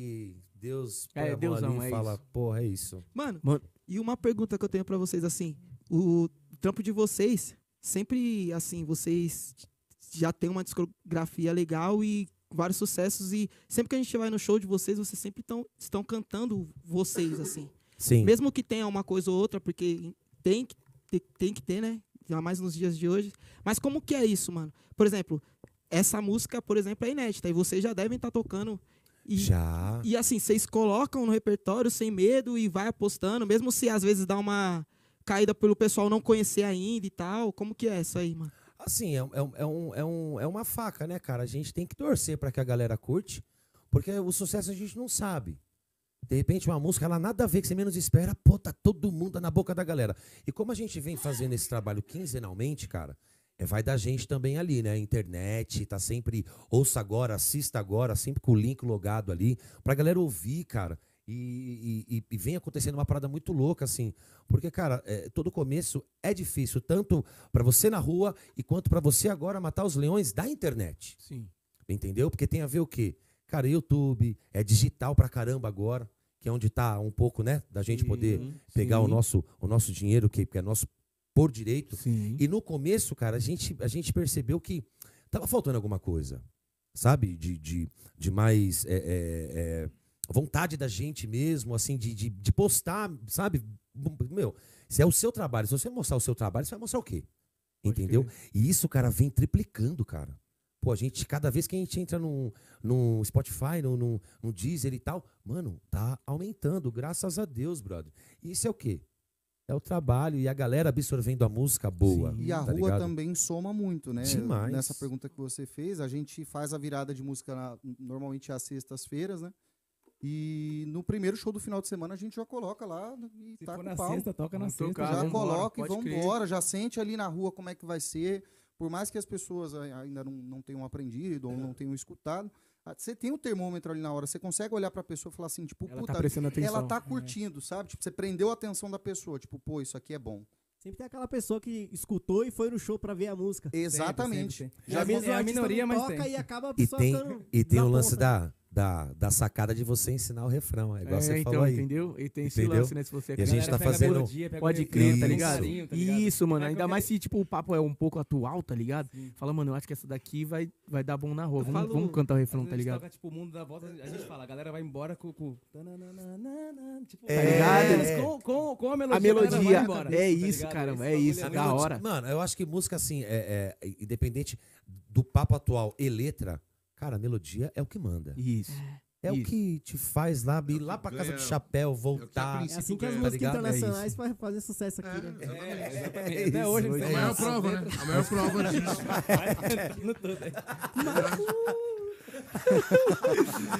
E Deus pega é, e é fala, isso. porra, é isso. Mano, Mano, e uma pergunta que eu tenho para vocês, assim, o trampo de vocês, sempre, assim, vocês já tem uma discografia legal e vários sucessos, e sempre que a gente vai no show de vocês, vocês sempre tão, estão cantando vocês, assim. Sim. Mesmo que tenha uma coisa ou outra, porque tem que, tem, tem que ter, né? Ainda mais nos dias de hoje. Mas como que é isso, mano? Por exemplo, essa música, por exemplo, é inédita e vocês já devem estar tá tocando e, Já. E assim, vocês colocam no repertório sem medo e vai apostando, mesmo se às vezes dá uma caída pelo pessoal não conhecer ainda e tal. Como que é isso aí, mano? Assim, é, é, é um, é, um, é uma faca, né, cara? A gente tem que torcer para que a galera curte, porque o sucesso a gente não sabe. De repente, uma música ela nada a ver, que você menos espera, pô, tá todo mundo na boca da galera. E como a gente vem fazendo esse trabalho quinzenalmente, cara, é, vai da gente também ali, né? Internet, tá sempre. Ouça agora, assista agora, sempre com o link logado ali, pra galera ouvir, cara. E, e, e vem acontecendo uma parada muito louca, assim. Porque, cara, é, todo começo é difícil, tanto para você na rua e quanto para você agora matar os leões da internet. Sim. Entendeu? Porque tem a ver o quê? Cara, YouTube é digital pra caramba agora, que é onde tá um pouco, né, da gente poder pegar sim. o nosso, o nosso dinheiro, que, que é nosso por direito. Sim. E no começo, cara, a gente, a gente percebeu que tava faltando alguma coisa, sabe? De, de, de mais é, é, é, vontade da gente mesmo, assim, de, de, de postar, sabe? Meu, se é o seu trabalho, se você mostrar o seu trabalho, você vai mostrar o quê? Entendeu? E isso, cara, vem triplicando, cara. Pô, a gente, cada vez que a gente entra no, no Spotify, no, no, no Deezer e tal, mano, tá aumentando, graças a Deus, brother. isso é o quê? é o trabalho e a galera absorvendo a música boa. Sim, e tá a tá rua ligado? também soma muito, né? Demais. Nessa pergunta que você fez, a gente faz a virada de música na, normalmente às sextas-feiras, né? E no primeiro show do final de semana a gente já coloca lá e Se tá com na pau. sexta, toca na sexta. Tocar, já coloca e e vambora, já sente ali na rua como é que vai ser. Por mais que as pessoas ainda não, não tenham aprendido ou não tenham escutado, ah, você tem um termômetro ali na hora, você consegue olhar para a pessoa e falar assim, tipo, ela tá puta, tá ela é. tá curtindo, é. sabe? Tipo, você prendeu a atenção da pessoa, tipo, pô, isso aqui é bom. Sempre tem aquela pessoa que escutou e foi no show para ver a música. Exatamente. Sempre, sempre, sempre. Já é a minoria, mas toca tem. e acaba a pessoa e tem, E tem o lance da da, da sacada de você ensinar o refrão. É igual é, você então, falou aí. Entendeu? E tem esse entendeu? lance, né? Se você é e a gente tá fazendo. Melodia, pode crer, tá, tá ligado? Isso, tá ligado? isso mano. Ainda mais se tipo, o papo é um pouco atual, tá ligado? Sim. Fala, mano, eu acho que essa daqui vai, vai dar bom na rua. Vamos, falo, vamos cantar o refrão, tá ligado? Toca, tipo, o mundo da volta, a gente fala, a galera vai embora com. com... Tipo, é, tá ligado? É. Com, com, com, a melodia. A melodia. A embora, é tá isso, tá cara. É isso, é da hora. Mano, eu acho que música, assim, é, é independente do papo atual e letra Cara, a melodia é o que manda. Isso. É, é o que te faz lá é ir lá pra casa de do chapéu, é voltar. É, é assim que as músicas tá internacionais é fazem sucesso aqui. É, né? é, é, Até hoje. é a maior prova, né? A maior prova disso. Mas...